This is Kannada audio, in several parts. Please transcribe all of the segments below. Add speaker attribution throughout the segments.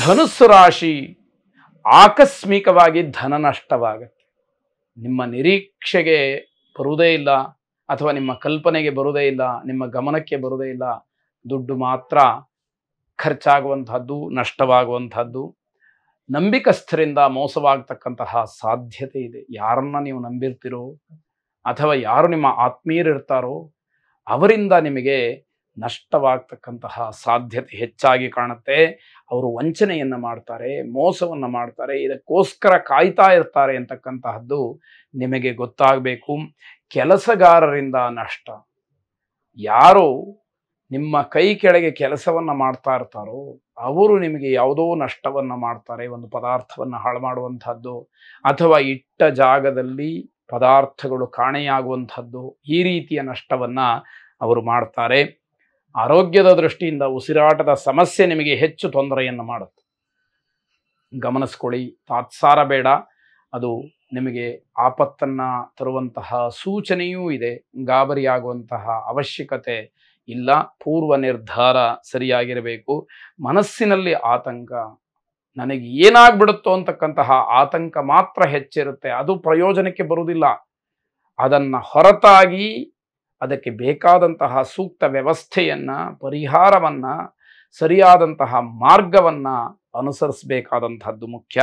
Speaker 1: ಧನುಸ್ಸು ರಾಶಿ ಆಕಸ್ಮಿಕವಾಗಿ ಧನ ನಷ್ಟವಾಗುತ್ತೆ ನಿಮ್ಮ ನಿರೀಕ್ಷೆಗೆ ಬರುವುದೇ ಇಲ್ಲ ಅಥವಾ ನಿಮ್ಮ ಕಲ್ಪನೆಗೆ ಬರುವುದೇ ಇಲ್ಲ ನಿಮ್ಮ ಗಮನಕ್ಕೆ ಬರುವುದೇ ಇಲ್ಲ ದುಡ್ಡು ಮಾತ್ರ ಖರ್ಚಾಗುವಂಥದ್ದು ನಷ್ಟವಾಗುವಂಥದ್ದು ನಂಬಿಕಸ್ಥರಿಂದ ಮೋಸವಾಗತಕ್ಕಂತಹ ಸಾಧ್ಯತೆ ಇದೆ ಯಾರನ್ನ ನೀವು ನಂಬಿರ್ತೀರೋ ಅಥವಾ ಯಾರು ನಿಮ್ಮ ಆತ್ಮೀಯರಿರ್ತಾರೋ ಅವರಿಂದ ನಿಮಗೆ ನಷ್ಟವಾಗ್ತಕ್ಕಂತಹ ಸಾಧ್ಯತೆ ಹೆಚ್ಚಾಗಿ ಕಾಣುತ್ತೆ ಅವರು ವಂಚನೆಯನ್ನು ಮಾಡ್ತಾರೆ ಮೋಸವನ್ನು ಮಾಡ್ತಾರೆ ಇದಕ್ಕೋಸ್ಕರ ಕಾಯ್ತಾ ಇರ್ತಾರೆ ಅಂತಕ್ಕಂತಹದ್ದು ನಿಮಗೆ ಗೊತ್ತಾಗಬೇಕು ಕೆಲಸಗಾರರಿಂದ ನಷ್ಟ ಯಾರು ನಿಮ್ಮ ಕೈ ಕೆಳಗೆ ಕೆಲಸವನ್ನು ಮಾಡ್ತಾ ಇರ್ತಾರೋ ಅವರು ನಿಮಗೆ ಯಾವುದೋ ನಷ್ಟವನ್ನು ಮಾಡ್ತಾರೆ ಒಂದು ಪದಾರ್ಥವನ್ನು ಹಾಳು ಮಾಡುವಂಥದ್ದು ಅಥವಾ ಇಟ್ಟ ಜಾಗದಲ್ಲಿ ಪದಾರ್ಥಗಳು ಕಾಣೆಯಾಗುವಂಥದ್ದು ಈ ರೀತಿಯ ನಷ್ಟವನ್ನು ಅವರು ಮಾಡ್ತಾರೆ ಆರೋಗ್ಯದ ದೃಷ್ಟಿಯಿಂದ ಉಸಿರಾಟದ ಸಮಸ್ಯೆ ನಿಮಗೆ ಹೆಚ್ಚು ತೊಂದರೆಯನ್ನು ಮಾಡುತ್ತೆ ಗಮನಿಸ್ಕೊಳ್ಳಿ ತಾತ್ಸಾರ ಬೇಡ ಅದು ನಿಮಗೆ ಆಪತ್ತನ್ನು ತರುವಂತಹ ಸೂಚನೆಯೂ ಇದೆ ಗಾಬರಿಯಾಗುವಂತಹ ಅವಶ್ಯಕತೆ ಇಲ್ಲ ಪೂರ್ವ ನಿರ್ಧಾರ ಸರಿಯಾಗಿರಬೇಕು ಮನಸ್ಸಿನಲ್ಲಿ ಆತಂಕ ನನಗೆ ಏನಾಗ್ಬಿಡುತ್ತೋ ಅಂತಕ್ಕಂತಹ ಆತಂಕ ಮಾತ್ರ ಹೆಚ್ಚಿರುತ್ತೆ ಅದು ಪ್ರಯೋಜನಕ್ಕೆ ಬರುವುದಿಲ್ಲ ಅದನ್ನು ಹೊರತಾಗಿ ಅದಕ್ಕೆ ಬೇಕಾದಂತಹ ಸೂಕ್ತ ವ್ಯವಸ್ಥೆಯನ್ನು ಪರಿಹಾರವನ್ನು ಸರಿಯಾದಂತಹ ಮಾರ್ಗವನ್ನು ಅನುಸರಿಸಬೇಕಾದಂತಹದ್ದು ಮುಖ್ಯ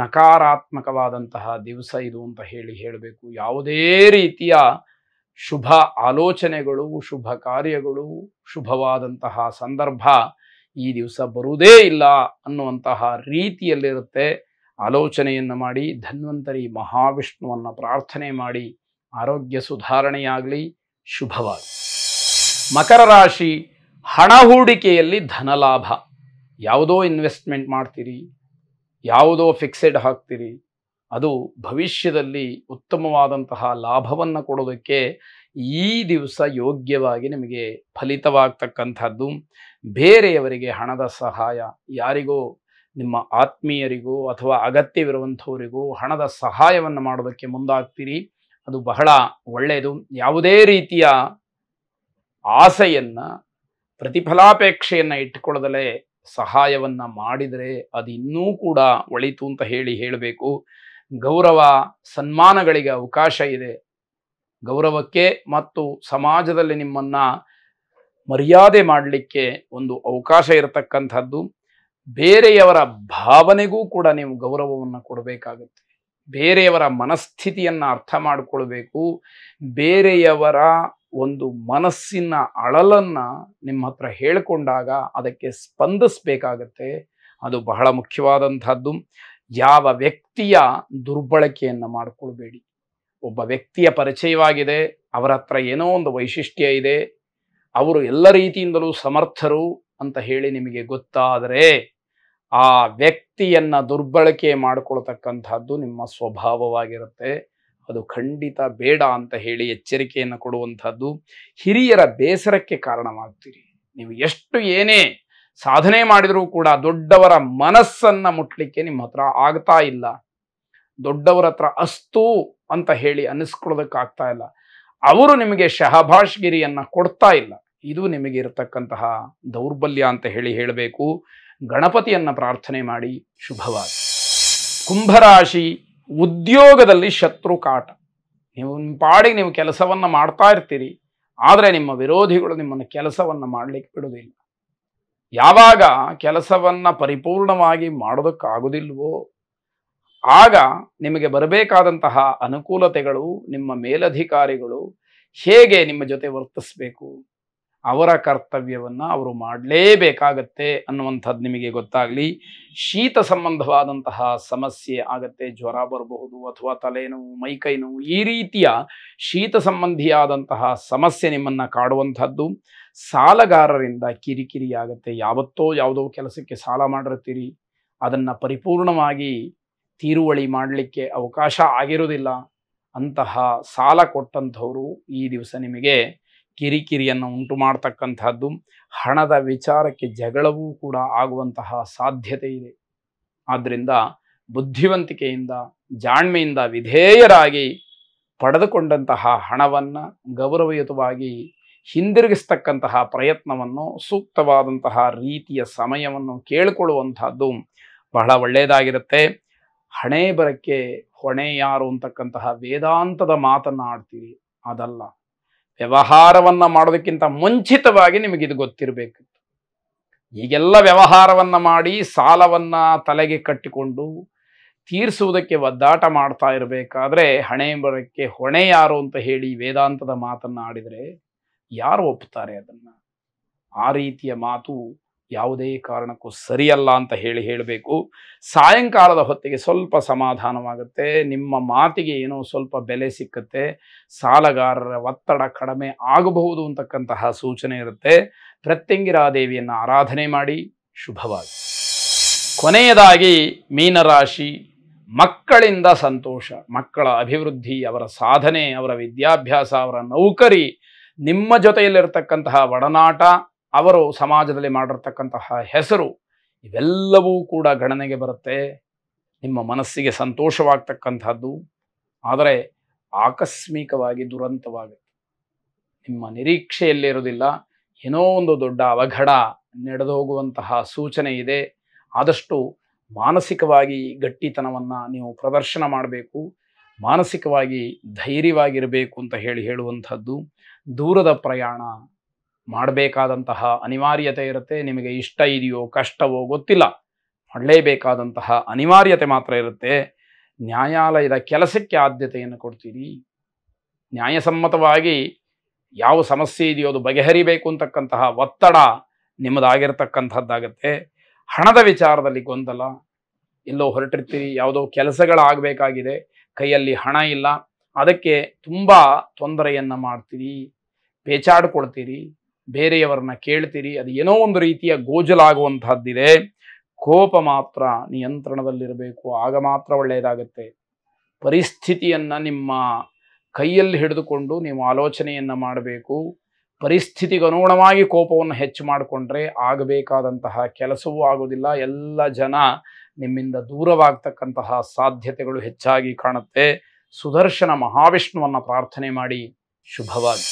Speaker 1: ನಕಾರಾತ್ಮಕವಾದಂತಹ ದಿವಸ ಇದು ಅಂತ ಹೇಳಿ ಹೇಳಬೇಕು ಯಾವುದೇ ರೀತಿಯ ಶುಭ ಆಲೋಚನೆಗಳು ಶುಭ ಕಾರ್ಯಗಳು ಶುಭವಾದಂತಹ ಸಂದರ್ಭ ಈ ದಿವಸ ಬರುವುದೇ ಇಲ್ಲ ಅನ್ನುವಂತಹ ರೀತಿಯಲ್ಲಿರುತ್ತೆ ಆಲೋಚನೆಯನ್ನು ಮಾಡಿ ಧನ್ವಂತರಿ ಮಹಾವಿಷ್ಣುವನ್ನು ಪ್ರಾರ್ಥನೆ ಮಾಡಿ ಆರೋಗ್ಯ ಸುಧಾರಣೆಯಾಗಲಿ ಶುಭವಾದ ಮಕರ ರಾಶಿ ಹಣ ಹೂಡಿಕೆಯಲ್ಲಿ ಧನಲಾಭ ಯಾವುದೋ ಇನ್ವೆಸ್ಟ್ಮೆಂಟ್ ಮಾಡ್ತೀರಿ ಯಾವುದೋ ಫಿಕ್ಸೆಡ್ ಹಾಕ್ತೀರಿ ಅದು ಭವಿಷ್ಯದಲ್ಲಿ ಉತ್ತಮವಾದಂತಹ ಲಾಭವನ್ನು ಕೊಡೋದಕ್ಕೆ ಈ ದಿವಸ ಯೋಗ್ಯವಾಗಿ ನಿಮಗೆ ಫಲಿತವಾಗ್ತಕ್ಕಂಥದ್ದು ಬೇರೆಯವರಿಗೆ ಹಣದ ಸಹಾಯ ಯಾರಿಗೋ ನಿಮ್ಮ ಆತ್ಮೀಯರಿಗೋ ಅಥವಾ ಅಗತ್ಯವಿರುವಂಥವರಿಗೂ ಹಣದ ಸಹಾಯವನ್ನು ಮಾಡೋದಕ್ಕೆ ಮುಂದಾಗ್ತೀರಿ ಅದು ಬಹಳ ಒಳ್ಳೆಯದು ಯಾವುದೇ ರೀತಿಯ ಆಸೆಯನ್ನು ಪ್ರತಿಫಲಾಪೇಕ್ಷೆಯನ್ನು ಇಟ್ಟುಕೊಳ್ಳದಲೇ ಸಹಾಯವನ್ನು ಮಾಡಿದರೆ ಅದು ಇನ್ನೂ ಕೂಡ ಒಳಿತು ಅಂತ ಹೇಳಿ ಹೇಳಬೇಕು ಗೌರವ ಸನ್ಮಾನಗಳಿಗೆ ಅವಕಾಶ ಇದೆ ಗೌರವಕ್ಕೆ ಮತ್ತು ಸಮಾಜದಲ್ಲಿ ನಿಮ್ಮನ್ನು ಮರ್ಯಾದೆ ಮಾಡಲಿಕ್ಕೆ ಒಂದು ಅವಕಾಶ ಇರತಕ್ಕಂಥದ್ದು ಬೇರೆಯವರ ಭಾವನೆಗೂ ಕೂಡ ನೀವು ಗೌರವವನ್ನು ಕೊಡಬೇಕಾಗುತ್ತೆ ಬೇರೆಯವರ ಮನಸ್ಥಿತಿಯನ್ನು ಅರ್ಥ ಮಾಡಿಕೊಳ್ಬೇಕು ಬೇರೆಯವರ ಒಂದು ಮನಸ್ಸಿನ ಅಳಲನ್ನು ನಿಮ್ಮ ಹತ್ರ ಹೇಳಿಕೊಂಡಾಗ ಅದಕ್ಕೆ ಸ್ಪಂದಿಸ್ಬೇಕಾಗತ್ತೆ ಅದು ಬಹಳ ಮುಖ್ಯವಾದಂಥದ್ದು ಯಾವ ವ್ಯಕ್ತಿಯ ದುರ್ಬಳಕೆಯನ್ನು ಮಾಡಿಕೊಳ್ಬೇಡಿ ಒಬ್ಬ ವ್ಯಕ್ತಿಯ ಪರಿಚಯವಾಗಿದೆ ಅವರ ಹತ್ರ ಏನೋ ಒಂದು ವೈಶಿಷ್ಟ್ಯ ಇದೆ ಅವರು ಎಲ್ಲ ರೀತಿಯಿಂದಲೂ ಸಮರ್ಥರು ಅಂತ ಹೇಳಿ ನಿಮಗೆ ಗೊತ್ತಾದರೆ ಆ ವ್ಯಕ್ತಿಯನ್ನು ದುರ್ಬಳಕೆ ಮಾಡಿಕೊಳ್ತಕ್ಕಂಥದ್ದು ನಿಮ್ಮ ಸ್ವಭಾವವಾಗಿರುತ್ತೆ ಅದು ಖಂಡಿತ ಬೇಡ ಅಂತ ಹೇಳಿ ಎಚ್ಚರಿಕೆಯನ್ನು ಕೊಡುವಂಥದ್ದು ಹಿರಿಯರ ಬೇಸರಕ್ಕೆ ಕಾರಣವಾಗ್ತೀರಿ ನೀವು ಎಷ್ಟು ಏನೇ ಸಾಧನೆ ಮಾಡಿದರೂ ಕೂಡ ದೊಡ್ಡವರ ಮನಸ್ಸನ್ನು ಮುಟ್ಲಿಕ್ಕೆ ನಿಮ್ಮ ಹತ್ರ ಆಗ್ತಾ ಇಲ್ಲ ದೊಡ್ಡವರ ಹತ್ರ ಅಸ್ತು ಅಂತ ಹೇಳಿ ಆಗ್ತಾ ಇಲ್ಲ ಅವರು ನಿಮಗೆ ಶಹಭಾಷ್ಗಿರಿಯನ್ನು ಕೊಡ್ತಾ ಇಲ್ಲ ಇದು ನಿಮಗೆ ಇರತಕ್ಕಂತಹ ದೌರ್ಬಲ್ಯ ಅಂತ ಹೇಳಿ ಹೇಳಬೇಕು ಗಣಪತಿಯನ್ನು ಪ್ರಾರ್ಥನೆ ಮಾಡಿ ಶುಭವಾಗಿ ಕುಂಭರಾಶಿ ಉದ್ಯೋಗದಲ್ಲಿ ಶತ್ರು ಕಾಟ ನೀವು ಪಾಡಿ ಪಾಡಿಗೆ ನೀವು ಕೆಲಸವನ್ನು ಮಾಡ್ತಾ ಇರ್ತೀರಿ ಆದರೆ ನಿಮ್ಮ ವಿರೋಧಿಗಳು ನಿಮ್ಮನ್ನು ಕೆಲಸವನ್ನು ಮಾಡಲಿಕ್ಕೆ ಬಿಡುವುದಿಲ್ಲ ಯಾವಾಗ ಕೆಲಸವನ್ನು ಪರಿಪೂರ್ಣವಾಗಿ ಮಾಡೋದಕ್ಕಾಗುದಿಲ್ವೋ ಆಗ ನಿಮಗೆ ಬರಬೇಕಾದಂತಹ ಅನುಕೂಲತೆಗಳು ನಿಮ್ಮ ಮೇಲಧಿಕಾರಿಗಳು ಹೇಗೆ ನಿಮ್ಮ ಜೊತೆ ವರ್ತಿಸಬೇಕು ಅವರ ಕರ್ತವ್ಯವನ್ನು ಅವರು ಮಾಡಲೇಬೇಕಾಗತ್ತೆ ಅನ್ನುವಂಥದ್ದು ನಿಮಗೆ ಗೊತ್ತಾಗಲಿ ಶೀತ ಸಂಬಂಧವಾದಂತಹ ಸಮಸ್ಯೆ ಆಗತ್ತೆ ಜ್ವರ ಬರಬಹುದು ಅಥವಾ ತಲೆನೋವು ಮೈಕೈ ನೋವು ಈ ರೀತಿಯ ಶೀತ ಸಂಬಂಧಿಯಾದಂತಹ ಸಮಸ್ಯೆ ನಿಮ್ಮನ್ನು ಕಾಡುವಂಥದ್ದು ಸಾಲಗಾರರಿಂದ ಕಿರಿಕಿರಿ ಆಗುತ್ತೆ ಯಾವತ್ತೋ ಯಾವುದೋ ಕೆಲಸಕ್ಕೆ ಸಾಲ ಮಾಡಿರ್ತೀರಿ ಅದನ್ನು ಪರಿಪೂರ್ಣವಾಗಿ ತೀರುವಳಿ ಮಾಡಲಿಕ್ಕೆ ಅವಕಾಶ ಆಗಿರೋದಿಲ್ಲ ಅಂತಹ ಸಾಲ ಕೊಟ್ಟಂಥವರು ಈ ದಿವಸ ನಿಮಗೆ ಕಿರಿಕಿರಿಯನ್ನು ಉಂಟು ಮಾಡತಕ್ಕಂಥದ್ದು ಹಣದ ವಿಚಾರಕ್ಕೆ ಜಗಳವೂ ಕೂಡ ಆಗುವಂತಹ ಸಾಧ್ಯತೆ ಇದೆ ಆದ್ದರಿಂದ ಬುದ್ಧಿವಂತಿಕೆಯಿಂದ ಜಾಣ್ಮೆಯಿಂದ ವಿಧೇಯರಾಗಿ ಪಡೆದುಕೊಂಡಂತಹ ಹಣವನ್ನು ಗೌರವಯುತವಾಗಿ ಹಿಂದಿರುಗಿಸ್ತಕ್ಕಂತಹ ಪ್ರಯತ್ನವನ್ನು ಸೂಕ್ತವಾದಂತಹ ರೀತಿಯ ಸಮಯವನ್ನು ಕೇಳಿಕೊಳ್ಳುವಂಥದ್ದು ಬಹಳ ಒಳ್ಳೆಯದಾಗಿರುತ್ತೆ ಹಣೆ ಬರಕ್ಕೆ ಹೊಣೆ ಯಾರು ಅಂತಕ್ಕಂತಹ ವೇದಾಂತದ ಮಾತನ್ನು ಆಡ್ತೀರಿ ಅದಲ್ಲ ವ್ಯವಹಾರವನ್ನು ಮಾಡೋದಕ್ಕಿಂತ ಮುಂಚಿತವಾಗಿ ನಿಮಗಿದು ಗೊತ್ತಿರಬೇಕಿತ್ತು ಈಗೆಲ್ಲ ವ್ಯವಹಾರವನ್ನು ಮಾಡಿ ಸಾಲವನ್ನು ತಲೆಗೆ ಕಟ್ಟಿಕೊಂಡು ತೀರಿಸುವುದಕ್ಕೆ ಒದ್ದಾಟ ಮಾಡ್ತಾ ಇರಬೇಕಾದ್ರೆ ಹಣೆ ಬರಕ್ಕೆ ಹೊಣೆ ಯಾರು ಅಂತ ಹೇಳಿ ವೇದಾಂತದ ಮಾತನ್ನು ಆಡಿದರೆ ಯಾರು ಒಪ್ಪುತ್ತಾರೆ ಅದನ್ನು ಆ ರೀತಿಯ ಮಾತು ಯಾವುದೇ ಕಾರಣಕ್ಕೂ ಸರಿಯಲ್ಲ ಅಂತ ಹೇಳಿ ಹೇಳಬೇಕು ಸಾಯಂಕಾಲದ ಹೊತ್ತಿಗೆ ಸ್ವಲ್ಪ ಸಮಾಧಾನವಾಗುತ್ತೆ ನಿಮ್ಮ ಮಾತಿಗೆ ಏನೋ ಸ್ವಲ್ಪ ಬೆಲೆ ಸಿಕ್ಕುತ್ತೆ ಸಾಲಗಾರರ ಒತ್ತಡ ಕಡಿಮೆ ಆಗಬಹುದು ಅಂತಕ್ಕಂತಹ ಸೂಚನೆ ಇರುತ್ತೆ ಪ್ರತ್ಯಂಗಿರಾದೇವಿಯನ್ನು ಆರಾಧನೆ ಮಾಡಿ ಶುಭವಾಗಿ ಕೊನೆಯದಾಗಿ ಮೀನರಾಶಿ ಮಕ್ಕಳಿಂದ ಸಂತೋಷ ಮಕ್ಕಳ ಅಭಿವೃದ್ಧಿ ಅವರ ಸಾಧನೆ ಅವರ ವಿದ್ಯಾಭ್ಯಾಸ ಅವರ ನೌಕರಿ ನಿಮ್ಮ ಜೊತೆಯಲ್ಲಿರ್ತಕ್ಕಂತಹ ಒಡನಾಟ ಅವರು ಸಮಾಜದಲ್ಲಿ ಮಾಡಿರ್ತಕ್ಕಂತಹ ಹೆಸರು ಇವೆಲ್ಲವೂ ಕೂಡ ಗಣನೆಗೆ ಬರುತ್ತೆ ನಿಮ್ಮ ಮನಸ್ಸಿಗೆ ಸಂತೋಷವಾಗ್ತಕ್ಕಂಥದ್ದು ಆದರೆ ಆಕಸ್ಮಿಕವಾಗಿ ದುರಂತವಾಗುತ್ತೆ ನಿಮ್ಮ ನಿರೀಕ್ಷೆಯಲ್ಲಿ ಇರೋದಿಲ್ಲ ಏನೋ ಒಂದು ದೊಡ್ಡ ಅವಘಡ ನಡೆದು ಹೋಗುವಂತಹ ಸೂಚನೆ ಇದೆ ಆದಷ್ಟು ಮಾನಸಿಕವಾಗಿ ಗಟ್ಟಿತನವನ್ನು ನೀವು ಪ್ರದರ್ಶನ ಮಾಡಬೇಕು ಮಾನಸಿಕವಾಗಿ ಧೈರ್ಯವಾಗಿರಬೇಕು ಅಂತ ಹೇಳಿ ಹೇಳುವಂಥದ್ದು ದೂರದ ಪ್ರಯಾಣ ಮಾಡಬೇಕಾದಂತಹ ಅನಿವಾರ್ಯತೆ ಇರುತ್ತೆ ನಿಮಗೆ ಇಷ್ಟ ಇದೆಯೋ ಕಷ್ಟವೋ ಗೊತ್ತಿಲ್ಲ ಮಾಡಲೇಬೇಕಾದಂತಹ ಅನಿವಾರ್ಯತೆ ಮಾತ್ರ ಇರುತ್ತೆ ನ್ಯಾಯಾಲಯದ ಕೆಲಸಕ್ಕೆ ಆದ್ಯತೆಯನ್ನು ಕೊಡ್ತೀರಿ ನ್ಯಾಯಸಮ್ಮತವಾಗಿ ಯಾವ ಸಮಸ್ಯೆ ಇದೆಯೋ ಅದು ಬಗೆಹರಿಬೇಕು ಅಂತಕ್ಕಂತಹ ಒತ್ತಡ ನಿಮ್ಮದಾಗಿರ್ತಕ್ಕಂಥದ್ದಾಗತ್ತೆ ಹಣದ ವಿಚಾರದಲ್ಲಿ ಗೊಂದಲ ಎಲ್ಲೋ ಹೊರಟಿರ್ತೀರಿ ಯಾವುದೋ ಕೆಲಸಗಳಾಗಬೇಕಾಗಿದೆ ಕೈಯಲ್ಲಿ ಹಣ ಇಲ್ಲ ಅದಕ್ಕೆ ತುಂಬ ತೊಂದರೆಯನ್ನು ಮಾಡ್ತೀರಿ ಪೇಚಾಡ್ಕೊಳ್ತೀರಿ ಬೇರೆಯವರನ್ನ ಕೇಳ್ತೀರಿ ಅದು ಏನೋ ಒಂದು ರೀತಿಯ ಗೋಜಲಾಗುವಂತಹದ್ದಿದೆ ಕೋಪ ಮಾತ್ರ ನಿಯಂತ್ರಣದಲ್ಲಿರಬೇಕು ಆಗ ಮಾತ್ರ ಒಳ್ಳೆಯದಾಗುತ್ತೆ ಪರಿಸ್ಥಿತಿಯನ್ನು ನಿಮ್ಮ ಕೈಯಲ್ಲಿ ಹಿಡಿದುಕೊಂಡು ನೀವು ಆಲೋಚನೆಯನ್ನು ಮಾಡಬೇಕು ಪರಿಸ್ಥಿತಿಗೆ ಅನುಗುಣವಾಗಿ ಕೋಪವನ್ನು ಹೆಚ್ಚು ಮಾಡಿಕೊಂಡ್ರೆ ಆಗಬೇಕಾದಂತಹ ಕೆಲಸವೂ ಆಗೋದಿಲ್ಲ ಎಲ್ಲ ಜನ ನಿಮ್ಮಿಂದ ದೂರವಾಗ್ತಕ್ಕಂತಹ ಸಾಧ್ಯತೆಗಳು ಹೆಚ್ಚಾಗಿ ಕಾಣುತ್ತೆ ಸುದರ್ಶನ ಮಹಾವಿಷ್ಣುವನ್ನು ಪ್ರಾರ್ಥನೆ ಮಾಡಿ ಶುಭವಾಗಿ